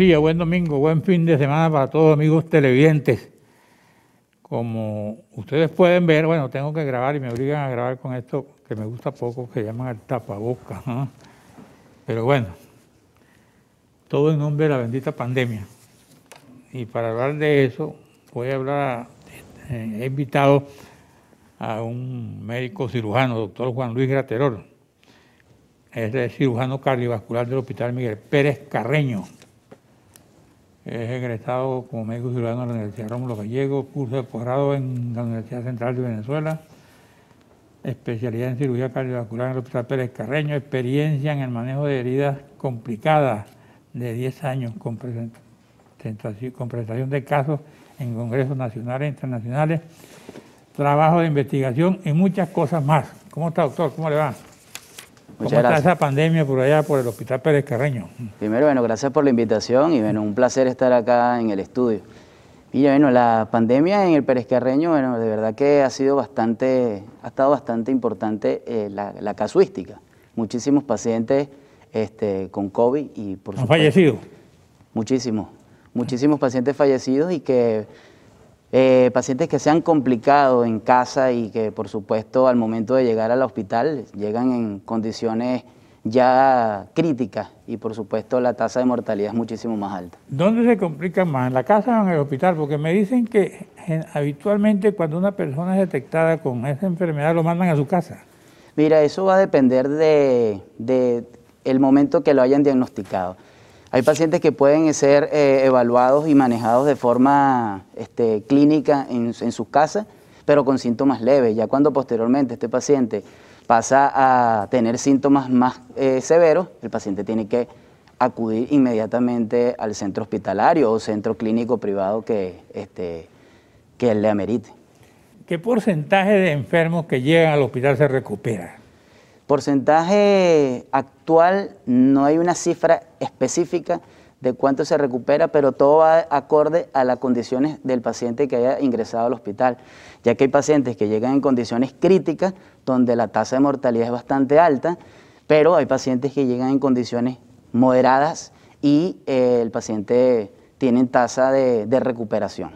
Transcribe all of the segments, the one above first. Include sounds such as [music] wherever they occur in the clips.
días, buen domingo, buen fin de semana para todos amigos televidentes. Como ustedes pueden ver, bueno, tengo que grabar y me obligan a grabar con esto que me gusta poco, que llaman el tapabocas. Pero bueno, todo en nombre de la bendita pandemia. Y para hablar de eso, voy a hablar, eh, he invitado a un médico cirujano, doctor Juan Luis Graterol. Es el cirujano cardiovascular del Hospital Miguel Pérez Carreño es egresado como médico ciudadano de la Universidad Rómulo Gallego, curso de posgrado en la Universidad Central de Venezuela, especialidad en cirugía cardiovascular en el Hospital Pérez Carreño, experiencia en el manejo de heridas complicadas de 10 años con presentación, con presentación de casos en congresos nacionales e internacionales, trabajo de investigación y muchas cosas más. ¿Cómo está, doctor? ¿Cómo le va? ¿Cómo está esa pandemia por allá, por el Hospital Pérez Carreño? Primero, bueno, gracias por la invitación y bueno, un placer estar acá en el estudio. Mira, bueno, la pandemia en el Pérez Carreño, bueno, de verdad que ha sido bastante, ha estado bastante importante eh, la, casuística. Muchísimos pacientes este, con COVID y por ¿Han fallecido? Muchísimos, muchísimos pacientes fallecidos y que eh, pacientes que se han complicado en casa y que por supuesto al momento de llegar al hospital llegan en condiciones ya críticas y por supuesto la tasa de mortalidad es muchísimo más alta. ¿Dónde se complica más? ¿En la casa o en el hospital? Porque me dicen que habitualmente cuando una persona es detectada con esa enfermedad lo mandan a su casa. Mira, eso va a depender de, el momento que lo hayan diagnosticado. Hay pacientes que pueden ser eh, evaluados y manejados de forma este, clínica en, sus casas, pero con síntomas leves. Ya cuando posteriormente este paciente pasa a tener síntomas más eh, severos, el paciente tiene que acudir inmediatamente al centro hospitalario o centro clínico privado que, este, él le amerite. ¿Qué porcentaje de enfermos que llegan al hospital se recupera? Porcentaje actual, no hay una cifra específica de cuánto se recupera, pero todo va acorde a las condiciones del paciente que haya ingresado al hospital, ya que hay pacientes que llegan en condiciones críticas, donde la tasa de mortalidad es bastante alta, pero hay pacientes que llegan en condiciones moderadas y eh, el paciente tiene tasa de, recuperación.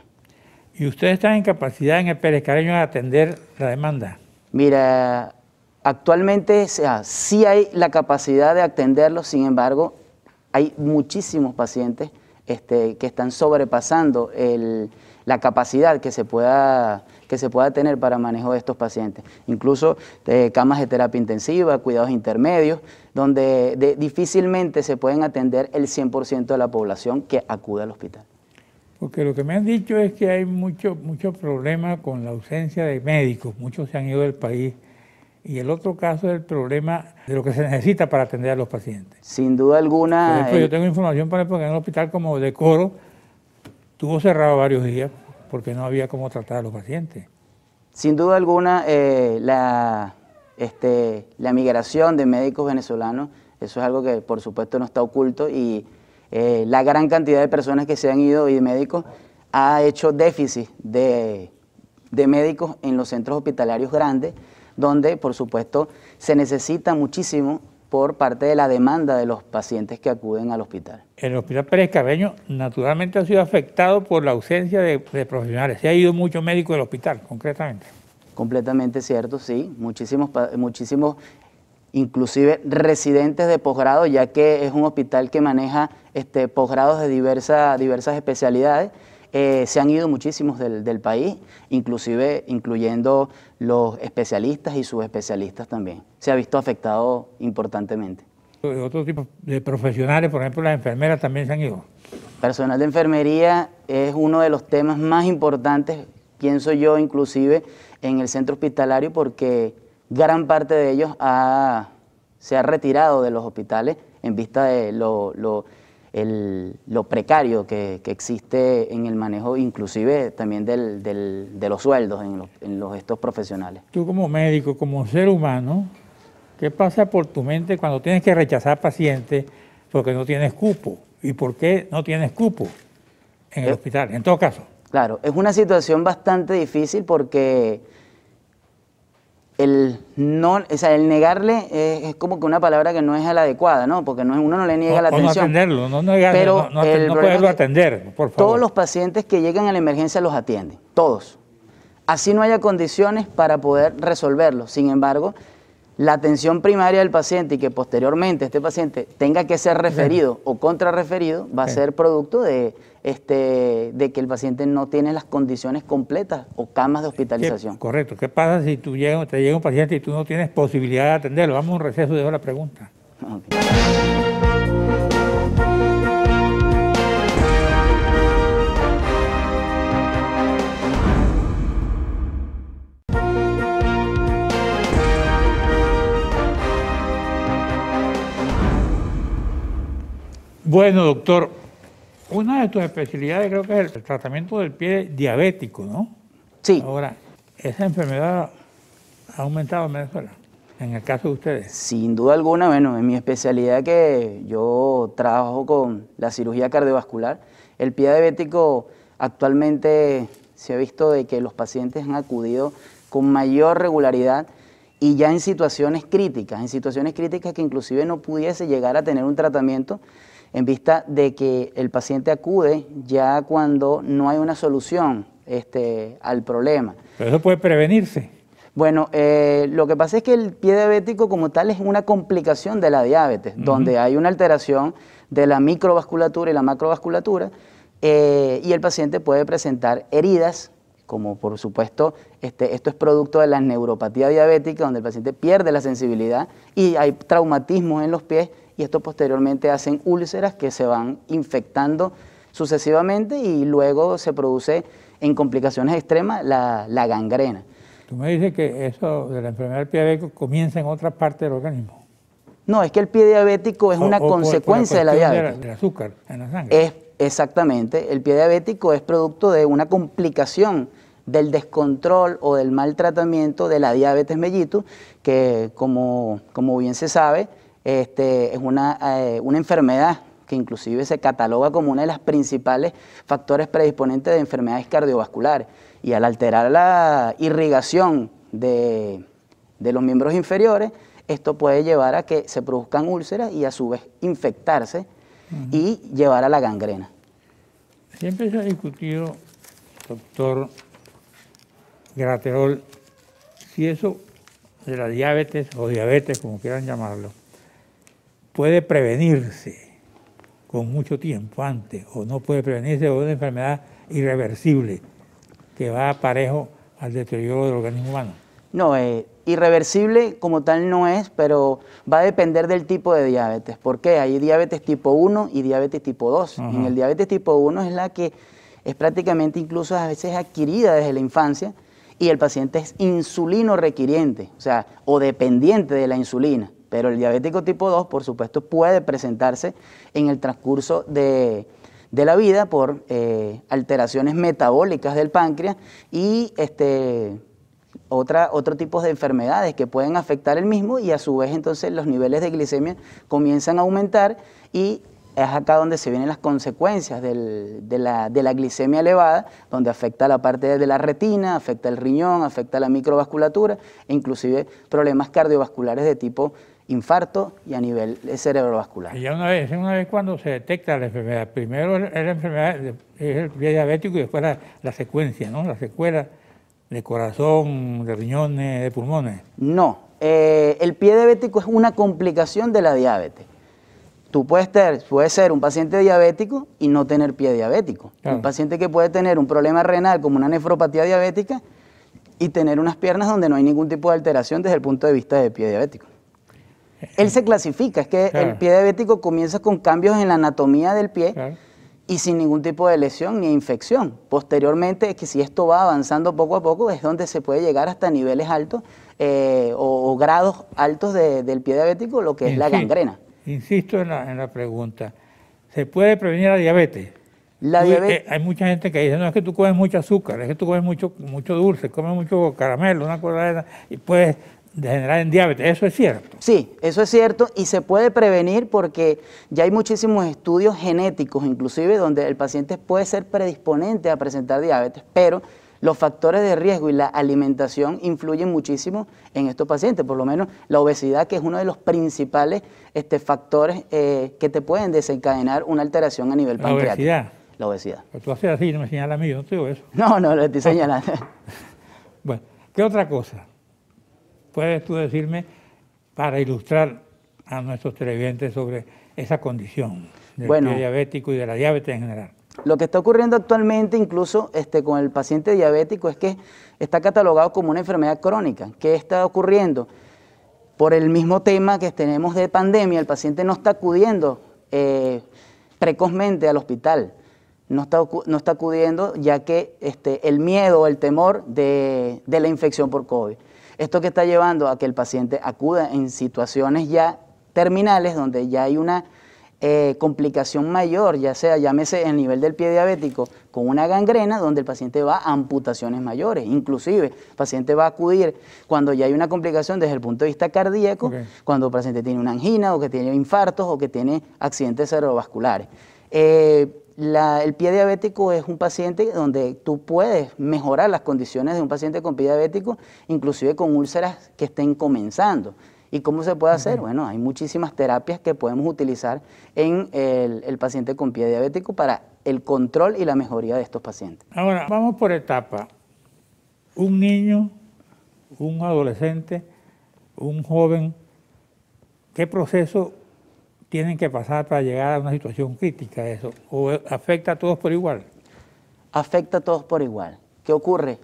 ¿Y ustedes están en capacidad en el Pérez de atender la demanda? Mira, actualmente sí hay la capacidad de atenderlos, sin embargo, hay muchísimos pacientes este, que están sobrepasando la capacidad que se pueda que se pueda tener para manejo de estos pacientes. Incluso eh, camas de terapia intensiva, cuidados intermedios, donde difícilmente se pueden atender el 100% de la población que acude al hospital. Porque lo que me han dicho es que hay muchos mucho problemas con la ausencia de médicos. Muchos se han ido del país y el otro caso es el problema de lo que se necesita para atender a los pacientes. Sin duda alguna. yo tengo información, para poner en hospital como de Coro tuvo cerrado varios días porque no había cómo tratar a los pacientes. Sin duda alguna, eh, la, este, migración de médicos venezolanos, eso es algo que por supuesto no está oculto y eh, la gran cantidad de personas que se han ido y de médicos ha hecho déficit de, de médicos en los centros hospitalarios grandes donde, por supuesto, se necesita muchísimo por parte de la demanda de los pacientes que acuden al hospital. El Hospital Pérez Cabeño naturalmente ha sido afectado por la ausencia de, profesionales. Se ha ido mucho médico del hospital, concretamente. Completamente cierto, sí. Muchísimos, muchísimos inclusive residentes de posgrado, ya que es un hospital que maneja este, posgrados de diversas especialidades. Eh, se han ido muchísimos del, país, inclusive incluyendo los especialistas y subespecialistas también. Se ha visto afectado importantemente. Eh, otro tipo de profesionales, por ejemplo, las enfermeras también se han ido. Personal de enfermería es uno de los temas más importantes, pienso yo, inclusive en el centro hospitalario, porque gran parte de ellos se ha retirado de los hospitales en vista de lo lo precario que, existe en el manejo inclusive también del, de los sueldos en, los, en estos profesionales. Tú como médico, como ser humano, ¿qué pasa por tu mente cuando tienes que rechazar pacientes porque no tienes cupo? ¿Y por qué no tienes cupo en el eh, hospital? En todo caso. Claro, es una situación bastante difícil porque el no, o sea, el negarle es, como que una palabra que no es la adecuada, ¿no? Porque no, uno no le niega la atención. No atenderlo, no, pero atender, por Todos los pacientes que llegan a la emergencia los atienden, todos. Así no haya condiciones para poder resolverlo. Sin embargo, la atención primaria del paciente y que posteriormente este paciente tenga que ser referido o contrarreferido va a ser producto de, este, de que el paciente no tiene las condiciones completas o camas de hospitalización. correcto. ¿Qué pasa si tú te llega un paciente y tú no tienes posibilidad de atenderlo? Vamos a un receso y dejo la pregunta. Bueno, doctor, una de tus especialidades creo que es el tratamiento del pie diabético, ¿no? Sí. Ahora, esa enfermedad ha aumentado en Venezuela, en el caso de ustedes. Sin duda alguna, bueno, en mi especialidad que yo trabajo con la cirugía cardiovascular, el pie diabético actualmente se ha visto de que los pacientes han acudido con mayor regularidad y ya en situaciones críticas, en situaciones críticas que inclusive no pudiese llegar a tener un tratamiento en vista de que el paciente acude ya cuando no hay una solución este, al problema. Pero eso puede prevenirse. Bueno, eh, lo que pasa es que el pie diabético como tal es una complicación de la diabetes, donde hay una alteración de la microvasculatura y la macrovasculatura, eh, y el paciente puede presentar heridas, como por supuesto este, esto es producto de la neuropatía diabética, donde el paciente pierde la sensibilidad y hay traumatismos en los pies y esto posteriormente hacen úlceras que se van infectando sucesivamente y luego se produce en complicaciones extremas la, la gangrena. Tú me dices que eso de la enfermedad del pie diabético comienza en otra parte del organismo. No, es que el pie diabético es una consecuencia de la diabetes. El azúcar en la sangre. Es, exactamente. El pie diabético es producto de una complicación del descontrol o del mal tratamiento de la diabetes mellitus, que como bien se sabe, este, es eh, una, enfermedad que inclusive se cataloga como una de las principales factores predisponentes de enfermedades cardiovasculares. Y al alterar la irrigación de, los miembros inferiores, esto puede llevar a que se produzcan úlceras y a su vez infectarse y llevar a la gangrena. Siempre se ha discutido, doctor Graterol, si eso de la diabetes o diabetes, como quieran llamarlo, puede prevenirse con mucho tiempo antes o no puede prevenirse de una enfermedad irreversible que va parejo al deterioro del organismo humano? No, es eh, irreversible como tal no es, pero va a depender del tipo de diabetes. ¿Por qué? Hay diabetes tipo 1 y diabetes tipo 2. En el diabetes tipo 1 es la que es prácticamente incluso a veces adquirida desde la infancia y el paciente es insulino requiriente, o sea, o dependiente de la insulina. Pero el diabético tipo 2, por supuesto, puede presentarse en el transcurso de, la vida por eh, alteraciones metabólicas del páncreas y este, otro tipo de enfermedades que pueden afectar el mismo y a su vez entonces los niveles de glicemia comienzan a aumentar y es acá donde se vienen las consecuencias de, la, de, la, glicemia elevada, donde afecta la parte de la retina, afecta el riñón, afecta la microvasculatura e inclusive problemas cardiovasculares de tipo infarto y a nivel cerebrovascular. Y ya una vez, una vez cuando se detecta la enfermedad, primero es la enfermedad es el pie diabético y después la, secuencia, ¿no? La secuela de corazón, de riñones, de pulmones. No, eh, el pie diabético es una complicación de la diabetes. Tú puedes, ter, ser un paciente diabético y no tener pie diabético. Un paciente que puede tener un problema renal como una nefropatía diabética y tener unas piernas donde no hay ningún tipo de alteración desde el punto de vista de pie diabético. Él se clasifica, es que el pie diabético comienza con cambios en la anatomía del pie y sin ningún tipo de lesión ni infección. Posteriormente, es que si esto va avanzando poco a poco, es donde se puede llegar hasta niveles altos eh, o, grados altos del pie diabético, lo que es la gangrena. Insisto en la, pregunta, ¿se puede prevenir la diabetes? La eh, Hay mucha gente que dice, no, es que tú comes mucho azúcar, es que tú comes mucho, mucho dulce, comes mucho caramelo, una cosa y puedes generar en diabetes. Eso es cierto. Sí, eso es cierto y se puede prevenir porque ya hay muchísimos estudios genéticos, inclusive, donde el paciente puede ser predisponente a presentar diabetes, pero los factores de riesgo y la alimentación influyen muchísimo en estos pacientes, por lo menos la obesidad, que es uno de los principales este, factores eh, que te pueden desencadenar una alteración a nivel la Obesidad. La obesidad. Pues tú haces así, no me señalas a mí, yo no te eso. No, no, lo estoy señalando. [laughs] bueno, ¿qué otra cosa? ¿Puedes tú decirme, para ilustrar a nuestros televidentes sobre esa condición del diabético y de la diabetes en general? Lo que está ocurriendo actualmente incluso este, con el paciente diabético es que está catalogado como una enfermedad crónica. ¿Qué está ocurriendo? Por el mismo tema que tenemos de pandemia, el paciente no está acudiendo eh, precozmente al hospital, no está, no está acudiendo ya que este, el miedo o el temor de, de la infección por COVID. Esto que está llevando a que el paciente acuda en situaciones ya terminales donde ya hay una eh, complicación mayor, ya sea, llámese el nivel del pie diabético, con una gangrena, donde el paciente va a amputaciones mayores. Inclusive, el paciente va a acudir cuando ya hay una complicación desde el punto de vista cardíaco, cuando el paciente tiene una angina o que tiene infartos o que tiene accidentes cerebrovasculares. Eh, el pie diabético es un paciente donde tú puedes mejorar las condiciones de un paciente con pie diabético, inclusive con úlceras que estén comenzando. ¿Y cómo se puede hacer? Bueno, hay muchísimas terapias que podemos utilizar en el, el, paciente con pie diabético para el control y la mejoría de estos pacientes. Ahora, vamos por etapa. Un niño, un adolescente, un joven, ¿qué proceso tienen que pasar para llegar a una situación crítica eso? ¿O afecta a todos por igual? Afecta a todos por igual. ¿Qué ocurre?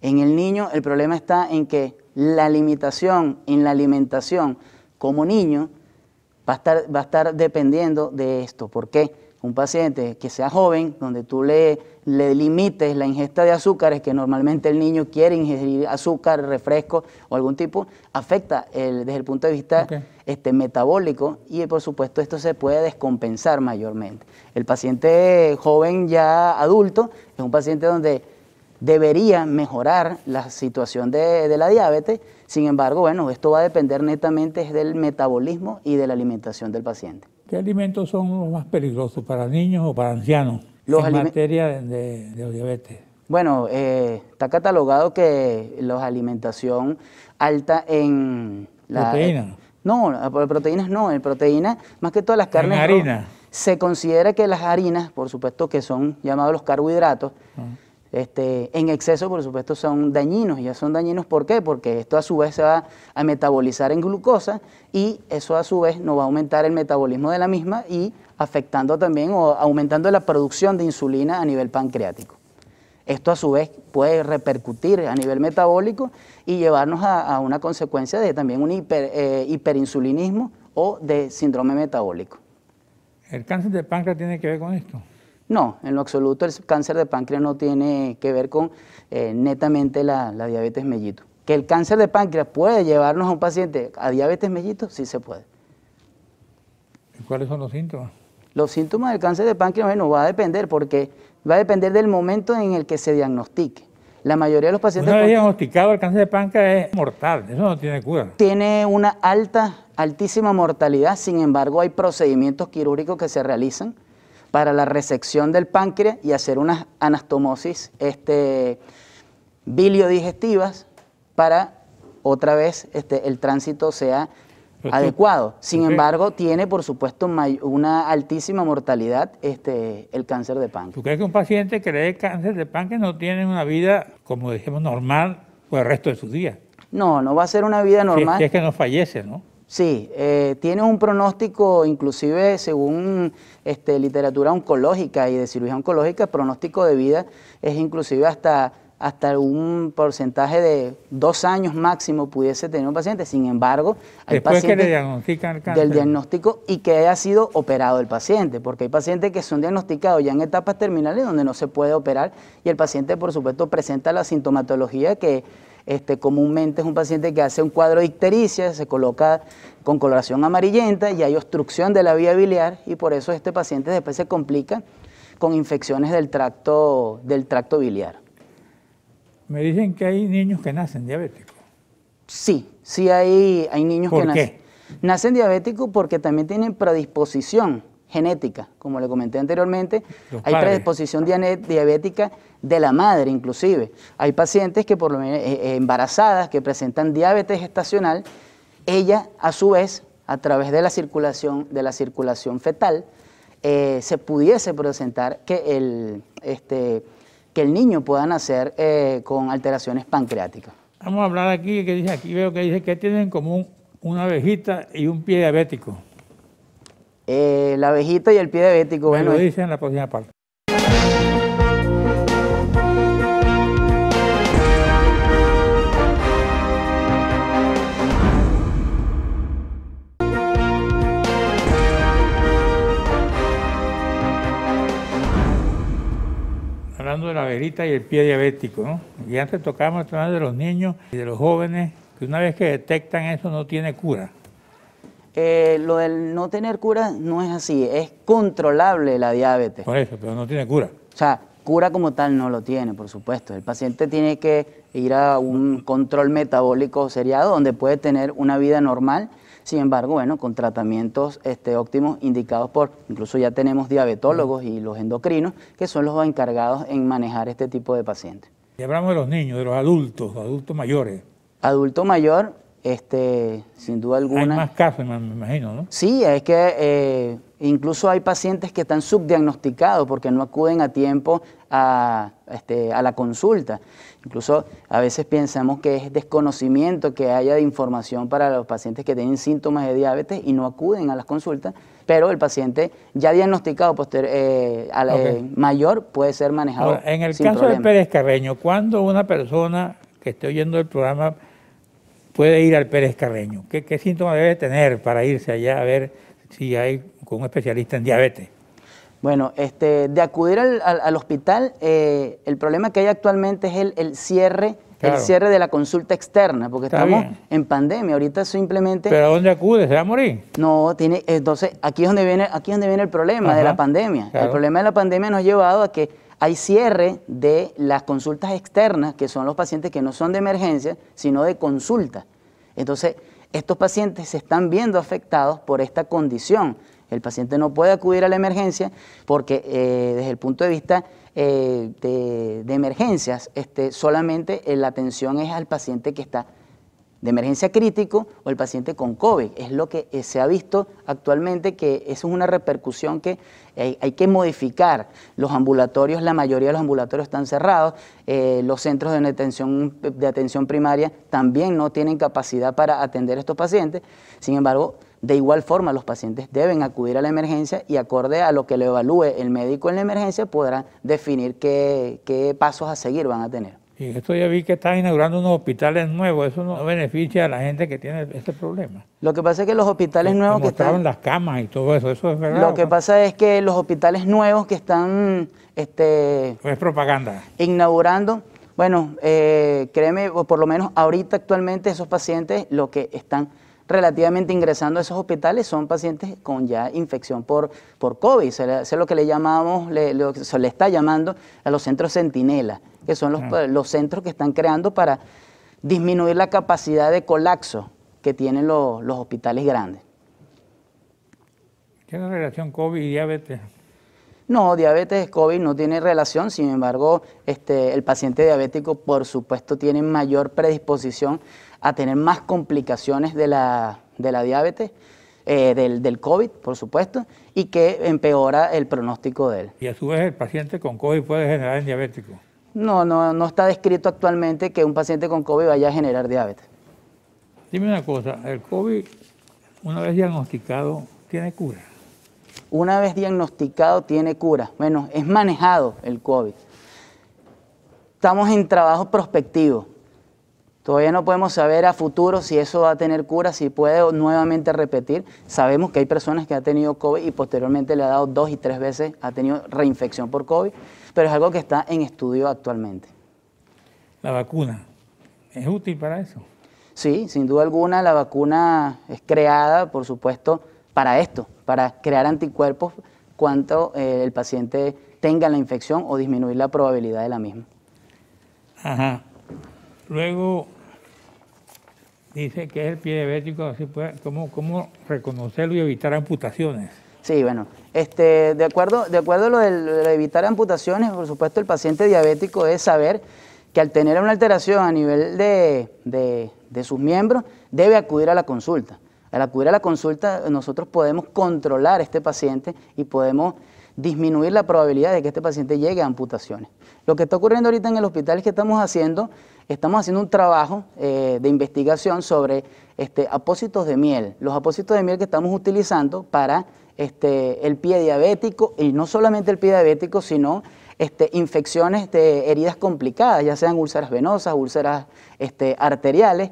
En el niño el problema está en que la limitación en la alimentación como niño va a estar, va a estar dependiendo de esto. ¿Por qué? un paciente que sea joven, donde tú le, limites la ingesta de azúcares, que normalmente el niño quiere ingerir azúcar, refresco o algún tipo, afecta desde el punto de vista este, metabólico y por supuesto esto se puede descompensar mayormente. El paciente joven ya adulto es un paciente donde debería mejorar la situación de, de la diabetes, sin embargo, bueno, esto va a depender netamente del metabolismo y de la alimentación del paciente. ¿Qué alimentos son los más peligrosos para niños o para ancianos los en materia de, diabetes? Bueno, eh, está catalogado que la alimentación alta en... La, proteína. No, proteínas no, en proteína, más que todas las carnes... En harina. se considera que las harinas, por supuesto que son llamados los carbohidratos, ah. Este, en exceso, por supuesto, son dañinos. y ¿Ya son dañinos por qué? Porque esto a su vez se va a metabolizar en glucosa y eso a su vez nos va a aumentar el metabolismo de la misma y afectando también o aumentando la producción de insulina a nivel pancreático. Esto a su vez puede repercutir a nivel metabólico y llevarnos a, una consecuencia de también un hiper, eh, hiperinsulinismo o de síndrome metabólico. ¿El cáncer de páncreas tiene que ver con esto? No, en lo absoluto el cáncer de páncreas no tiene que ver con eh, netamente la, diabetes mellito. ¿Que el cáncer de páncreas puede llevarnos a un paciente a diabetes mellito? Sí se puede. ¿Y cuáles son los síntomas? Los síntomas del cáncer de páncreas, bueno, va a depender porque va a depender del momento en el que se diagnostique. La mayoría de los pacientes... No vez diagnosticado el cáncer de páncreas es mortal, eso no tiene cura. Tiene una alta, altísima mortalidad, sin embargo hay procedimientos quirúrgicos que se realizan para la resección del páncreas y hacer unas anastomosis este, biliodigestivas para otra vez este, el tránsito sea adecuado. Sin embargo, tiene por supuesto una altísima mortalidad este, el cáncer de páncreas. ¿Tú crees que un paciente que le dé cáncer de páncreas no tiene una vida, como dijimos, normal por el resto de sus días? No, no va a ser una vida normal. Si es que no fallece, ¿no? Sí, eh, tiene un pronóstico, inclusive según este, literatura oncológica y de cirugía oncológica, pronóstico de vida es inclusive hasta, hasta un porcentaje de dos años máximo pudiese tener un paciente. Sin embargo, hay pacientes que el del diagnóstico y que haya sido operado el paciente, porque hay pacientes que son diagnosticados ya en etapas terminales donde no se puede operar y el paciente, por supuesto, presenta la sintomatología que este, comúnmente es un paciente que hace un cuadro de ictericia, se coloca con coloración amarillenta y hay obstrucción de la vía biliar y por eso este paciente después se complica con infecciones del tracto, del tracto biliar. Me dicen que hay niños que nacen diabéticos. Sí, sí hay, hay niños ¿Por que qué? Nacen diabéticos porque también tienen predisposición genética, como le comenté anteriormente. hay predisposición diabética de la madre inclusive. Hay pacientes que por lo menos eh, eh, embarazadas que presentan diabetes gestacional, ella a su vez a través de la circulación de la circulación fetal eh, se pudiese presentar que el este que el niño pueda nacer con alteraciones pancreáticas. Vamos a hablar aquí que dice aquí veo que dice que tienen en común una abejita y un pie diabético. Eh, la abejita y el pie diabético bueno, lo dicen en la próxima parte. hablando de la abejita y el pie diabético, ¿no? Y antes tocábamos el tema de los niños y de los jóvenes, que una vez que detectan eso no tiene cura lo del no tener cura no es así, es controlable la diabetes. Por eso, pero no tiene cura. O sea, cura como tal no lo tiene, por supuesto. El paciente tiene que ir a un control metabólico seriado donde puede tener una vida normal. Sin embargo, bueno, con tratamientos este, óptimos indicados por, incluso ya tenemos diabetólogos y los endocrinos, que son los encargados en manejar este tipo de pacientes. Y hablamos de los niños, de los adultos, adultos mayores. Adulto mayor, este, sin duda alguna. Hay más casos, me imagino, ¿no? Sí, es que eh, incluso hay pacientes que están subdiagnosticados porque no acuden a tiempo este, a, la consulta. Incluso a veces pensamos que es desconocimiento que haya de información para los pacientes que tienen síntomas de diabetes y no acuden a las consultas, pero el paciente ya diagnosticado eh, a eh, mayor puede ser manejado. en el caso de Pérez Carreño, cuando una persona que esté oyendo el programa puede ir al Pérez Carreño? ¿Qué, síntomas debe tener para irse allá a ver si hay con un especialista en diabetes? Bueno, este, de acudir al, hospital, eh, el problema que hay actualmente es el, cierre el cierre de la consulta externa, porque estamos en pandemia. Ahorita simplemente. ¿Pero a dónde acude? ¿Se va a morir? No, tiene. Entonces, aquí es donde viene, aquí es donde viene el problema de la pandemia. El problema de la pandemia nos ha llevado a que hay cierre de las consultas externas, que son los pacientes que no son de emergencia, sino de consulta. Entonces, estos pacientes se están viendo afectados por esta condición. El paciente no puede acudir a la emergencia porque eh, desde el punto de vista eh, de, emergencias, este, solamente la atención es al paciente que está de emergencia crítico o el paciente con COVID. Es lo que eh, se ha visto actualmente que eso es una repercusión que hay, que modificar. Los ambulatorios, la mayoría de los ambulatorios están cerrados, eh, los centros de atención, de atención primaria también no tienen capacidad para atender a estos pacientes. Sin embargo, de igual forma, los pacientes deben acudir a la emergencia y acorde a lo que le evalúe el médico en la emergencia podrá definir qué pasos a seguir van a tener. Y esto ya vi que están inaugurando unos hospitales nuevos, eso no beneficia a la gente que tiene este problema. Lo que pasa es que los hospitales nuevos que, están... las camas y todo eso, eso es verdad. Lo que pasa es que los hospitales nuevos que están... Este, es propaganda. Inaugurando, bueno, eh, créeme, por lo menos ahorita actualmente esos pacientes lo que están relativamente ingresando a esos hospitales son pacientes con ya infección por, por COVID. Eso es lo que le llamamos, le, lo, se le está llamando a los centros centinela que son mm. los, centros que están creando para disminuir la capacidad de colapso que tienen los, hospitales grandes. ¿Tiene relación COVID y diabetes? No, diabetes, COVID no tiene relación, sin embargo, este, el paciente diabético por supuesto tiene mayor predisposición a tener más complicaciones de la, diabetes, eh, del, del, COVID, por supuesto, y que empeora el pronóstico de él. Y a su vez el paciente con COVID puede generar el diabético. No, no, no está descrito actualmente que un paciente con COVID vaya a generar diabetes. Dime una cosa, ¿el COVID, una vez diagnosticado, tiene cura? Una vez diagnosticado, tiene cura. Bueno, es manejado el COVID. Estamos en trabajo prospectivo. Todavía no podemos saber a futuro si eso va a tener cura, si puede nuevamente repetir. Sabemos que hay personas que han tenido COVID y posteriormente le ha dado dos y tres veces, ha tenido reinfección por COVID pero es algo que está en estudio actualmente. ¿La vacuna es útil para eso? Sí, sin duda alguna la vacuna es creada, por supuesto, para esto, para crear anticuerpos cuanto eh, el paciente tenga la infección o disminuir la probabilidad de la misma. Ajá. Luego dice que es el pie diabético, así puede, ¿cómo reconocerlo y evitar amputaciones? Sí, bueno. Este, de, acuerdo, de acuerdo a lo de, evitar amputaciones, por supuesto, el paciente diabético debe saber que al tener una alteración a nivel de, sus miembros, debe acudir a la consulta. Al acudir a la consulta, nosotros podemos controlar a este paciente y podemos disminuir la probabilidad de que este paciente llegue a amputaciones. Lo que está ocurriendo ahorita en el hospital es que estamos haciendo, estamos haciendo un trabajo eh, de investigación sobre este, apósitos de miel, los apósitos de miel que estamos utilizando para este, el pie diabético y no solamente el pie diabético, sino este, infecciones de heridas complicadas, ya sean úlceras venosas, úlceras este, arteriales.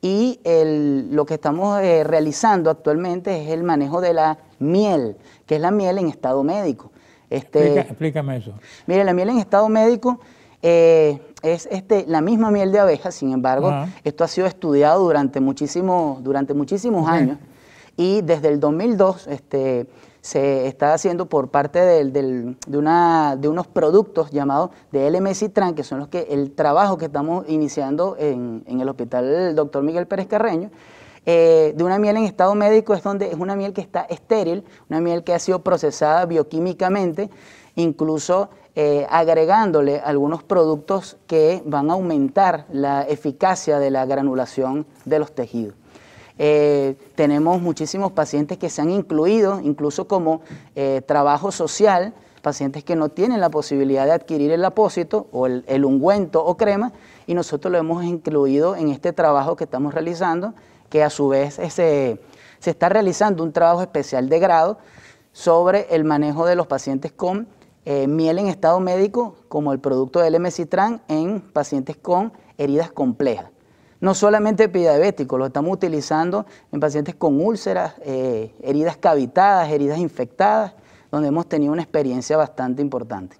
Y lo que estamos eh, realizando actualmente es el manejo de la miel, que es la miel en estado médico. Este, explícame eso. Mire, la miel en estado médico eh, es este, la misma miel de abeja, sin embargo, esto ha sido estudiado durante, muchísimo, durante muchísimos años y desde el 2002 este, se está haciendo por parte de, una, de, unos productos llamados de LMC TRAN, que son los que el trabajo que estamos iniciando en, el hospital del doctor Miguel Pérez Carreño, eh, de una miel en estado médico es donde es una miel que está estéril, una miel que ha sido procesada bioquímicamente, incluso eh, agregándole algunos productos que van a aumentar la eficacia de la granulación de los tejidos. Eh, tenemos muchísimos pacientes que se han incluido, incluso como eh, trabajo social, pacientes que no tienen la posibilidad de adquirir el apósito o el, ungüento o crema, y nosotros lo hemos incluido en este trabajo que estamos realizando, que a su vez eh, se está realizando un trabajo especial de grado sobre el manejo de los pacientes con eh, miel en estado médico, como el producto del MCTRAN en pacientes con heridas complejas. No solamente epidiabético, lo estamos utilizando en pacientes con úlceras, eh, heridas cavitadas, heridas infectadas, donde hemos tenido una experiencia bastante importante.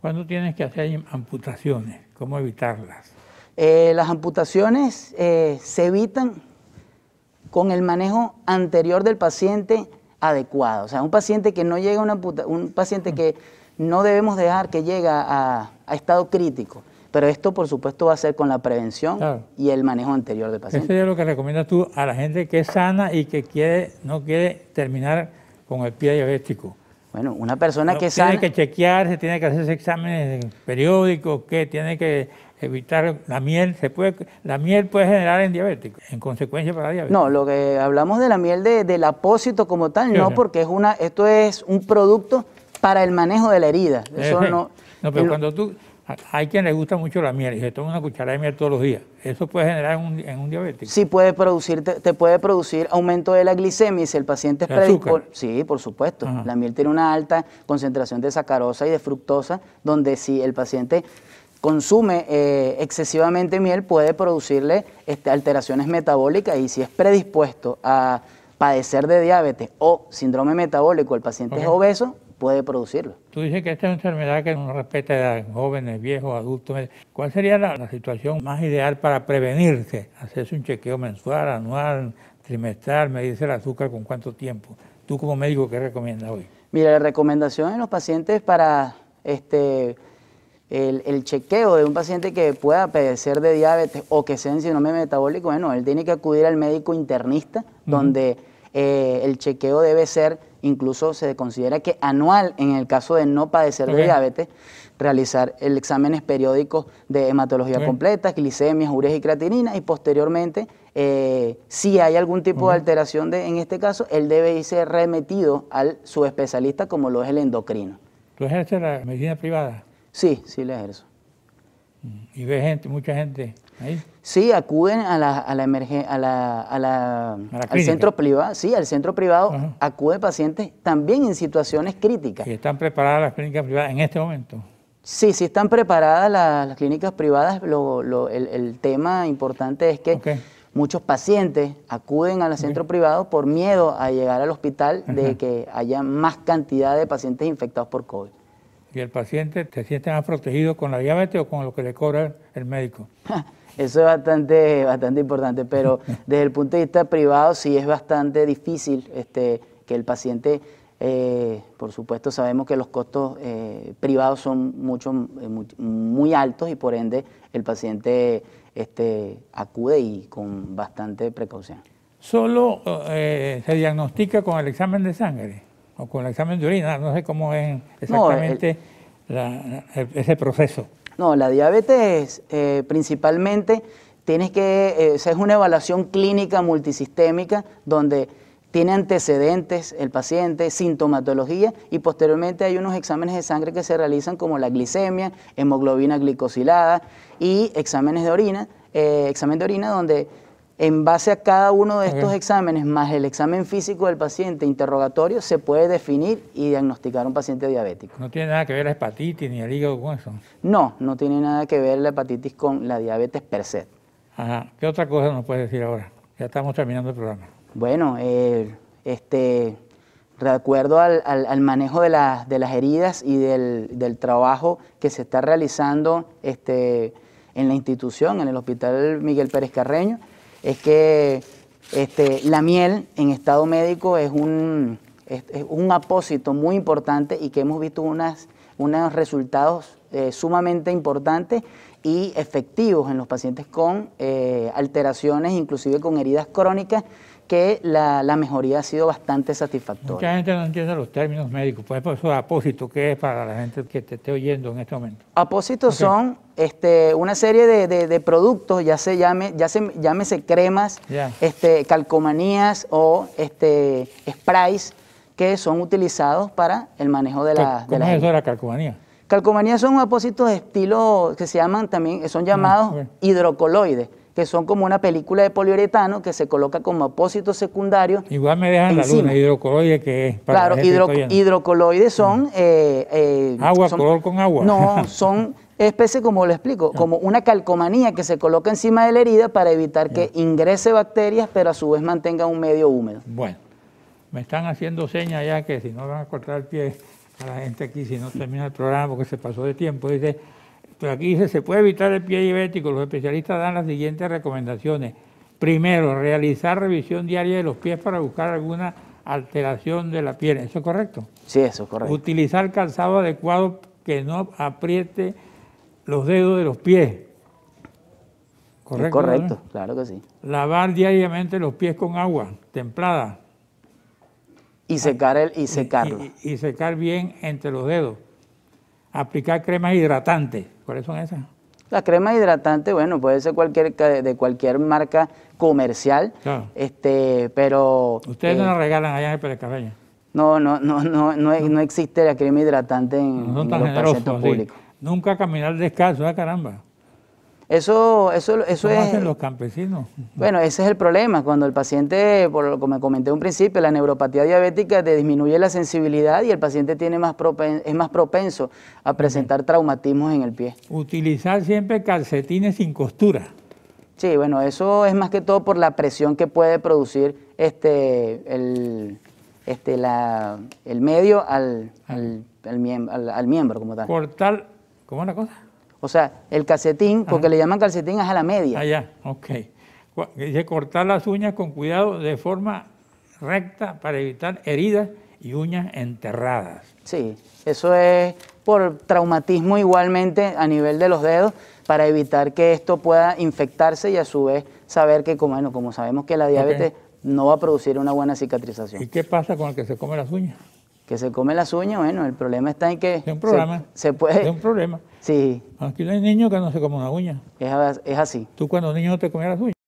¿Cuándo tienes que hacer amputaciones? ¿Cómo evitarlas? Eh, las amputaciones eh, se evitan con el manejo anterior del paciente adecuado. O sea, un paciente que no llega a una un paciente que no debemos dejar que llegue a estado crítico pero esto, por supuesto, va a ser con la prevención y el manejo anterior del paciente. Eso es lo que recomiendas tú a la gente que es sana y que quiere, no quiere terminar con el pie diabético. Bueno, una persona que es sana... Tiene que chequearse, tiene que hacerse exámenes periódicos, que tiene que evitar la miel, se puede, la miel puede generar en diabético, en consecuencia para diabetes. No, lo que hablamos de la miel del apósito como tal, no, porque es una, esto es un producto para el manejo de la herida. Eso no, no, pero cuando tú hay quien le gusta mucho la miel y se toma una cucharada de miel todos los días. Eso puede generar un, en un diabético. Sí, puede producir, te, puede producir aumento de la glicemia si el paciente es predispuesto. Sí, por supuesto. La miel tiene una alta concentración de sacarosa y de fructosa, donde si el paciente consume eh, excesivamente miel puede producirle este, alteraciones metabólicas y si es predispuesto a padecer de diabetes o síndrome metabólico, el paciente es obeso, puede producirlo. Tú dices que esta es una enfermedad que no respeta a jóvenes, viejos, adultos. Eh, ¿Cuál sería la, situación más ideal para prevenirse? Hacerse un chequeo mensual, anual, trimestral, medirse el azúcar con cuánto tiempo. ¿Tú como médico qué recomiendas hoy? Mira, la recomendación en los pacientes para este, el, chequeo de un paciente que pueda padecer de diabetes o que sea en síndrome metabólico, bueno, él tiene que acudir al médico internista, donde eh, el chequeo debe ser incluso se considera que anual, en el caso de no padecer de diabetes, realizar el exámenes periódicos de hematología completa, glicemia, urea y creatinina, y posteriormente, eh, si hay algún tipo de alteración de, en este caso, él debe irse remetido al subespecialista como lo es el endocrino. ¿Tú ejerces la medicina privada? Sí, sí le ejerzo. Mm, y ve gente, mucha gente Sí, acuden a la, a a la, al centro privado, sí, al centro privado acuden pacientes también en situaciones críticas. ¿Y están preparadas las clínicas privadas en este momento? Sí, sí están preparadas las, clínicas privadas. Lo, el, tema importante es que muchos pacientes acuden al centro privado por miedo a llegar al hospital de que haya más cantidad de pacientes infectados por COVID y el paciente te siente más protegido con la diabetes o con lo que le cobra el médico. [laughs] Eso es bastante, bastante importante, pero [laughs] desde el punto de vista privado sí es bastante difícil este, que el paciente, eh, por supuesto sabemos que los costos eh, privados son mucho, eh, muy, altos y por ende el paciente este, acude y con bastante precaución. ¿Solo se diagnostica con el examen de sangre o con el examen de orina? No sé cómo es exactamente ese proceso. No, la diabetes eh, principalmente tienes que, eh, es una evaluación clínica multisistémica donde tiene antecedentes el paciente, sintomatología y posteriormente hay unos exámenes de sangre que se realizan como la glicemia, hemoglobina glicosilada y exámenes de orina, eh, examen de orina donde en base a cada uno de estos exámenes, más el examen físico del paciente interrogatorio, se puede definir y diagnosticar un paciente diabético. ¿No tiene nada que ver la hepatitis ni el hígado con eso? No, no tiene nada que ver la hepatitis con la diabetes per se. Ajá. ¿Qué otra cosa nos puedes decir ahora? Ya estamos terminando el programa. Bueno, eh, este, de acuerdo al, manejo de, las heridas y del, del, trabajo que se está realizando este, en la institución, en el Hospital Miguel Pérez Carreño, es que este, la miel en estado médico es un, apósito muy importante y que hemos visto unas, unos resultados eh, sumamente importantes y efectivos en los pacientes con eh, alteraciones, inclusive con heridas crónicas que la, mejoría ha sido bastante satisfactoria. Mucha gente no entiende los términos médicos. Por pues, pues, eso apósito, ¿qué es para la gente que te esté oyendo en este momento? Apósitos son este, una serie de, productos, ya se llame, ya se, llámese cremas, este, calcomanías o este, sprays que son utilizados para el manejo de la... ¿Cómo de la es eso de la calcomanía? Calcomanías son apósitos de estilo que se llaman también, son llamados ah, hidrocoloides que son como una película de poliuretano que se coloca como apósito secundario. Igual me dejan la luna, hidrocoloides que es. Para claro, hidrocoloides son... Mm. Eh, eh, agua, color con agua. No, [laughs] son especies, como lo explico, como una calcomanía que se coloca encima de la herida para evitar que ingrese bacterias, pero a su vez mantenga un medio húmedo. Bueno, me están haciendo señas ya que si no van a cortar el pie a la gente aquí, si no termina el programa porque se pasó de tiempo, dice... Pues aquí dice, se puede evitar el pie diabético. Los especialistas dan las siguientes recomendaciones. Primero, realizar revisión diaria de los pies para buscar alguna alteración de la piel. ¿Eso es correcto? Sí, eso es correcto. Utilizar calzado adecuado que no apriete los dedos de los pies. ¿Correcto? correcto, claro que sí. Lavar diariamente los pies con agua templada. Y secar el, y secarlo. Y, secar bien entre los dedos. Aplicar cremas hidratantes. ¿Cuáles son esas? La crema hidratante, bueno, puede ser cualquier de cualquier marca comercial, este, pero... Ustedes no eh, regalan allá en el Perecabeña. No, no, no, no, no, no, existe la crema hidratante en, los públicos. Nunca caminar descalzo, caramba. Eso, eso, eso es... hacen los campesinos? Bueno, ese es el problema. Cuando el paciente, como comenté un principio, la neuropatía diabética te disminuye la sensibilidad y el paciente tiene más es más propenso a presentar traumatismos en el pie. Utilizar siempre calcetines sin costura. Sí, bueno, eso es más que todo por la presión que puede producir este, el, este, la, el medio al, al, miembro, al, miembro como tal. Cortar, ¿cómo es la cosa? O sea, el calcetín, porque le llaman calcetín, es a la media. Ah, ya, ok. Dice cortar las uñas con cuidado de forma recta para evitar heridas y uñas enterradas. Sí, eso es por traumatismo igualmente a nivel de los dedos para evitar que esto pueda infectarse y a su vez saber que, como, bueno, como sabemos que la diabetes no va a producir una buena cicatrización. ¿Y qué pasa con el que se come las uñas? que se come las uñas, bueno, el problema está en que... Es un problema. Se, puede... Es un problema. Sí. Aquí no hay niños que no se comen las uña. Es, es así. Tú cuando niño no te comías las uñas.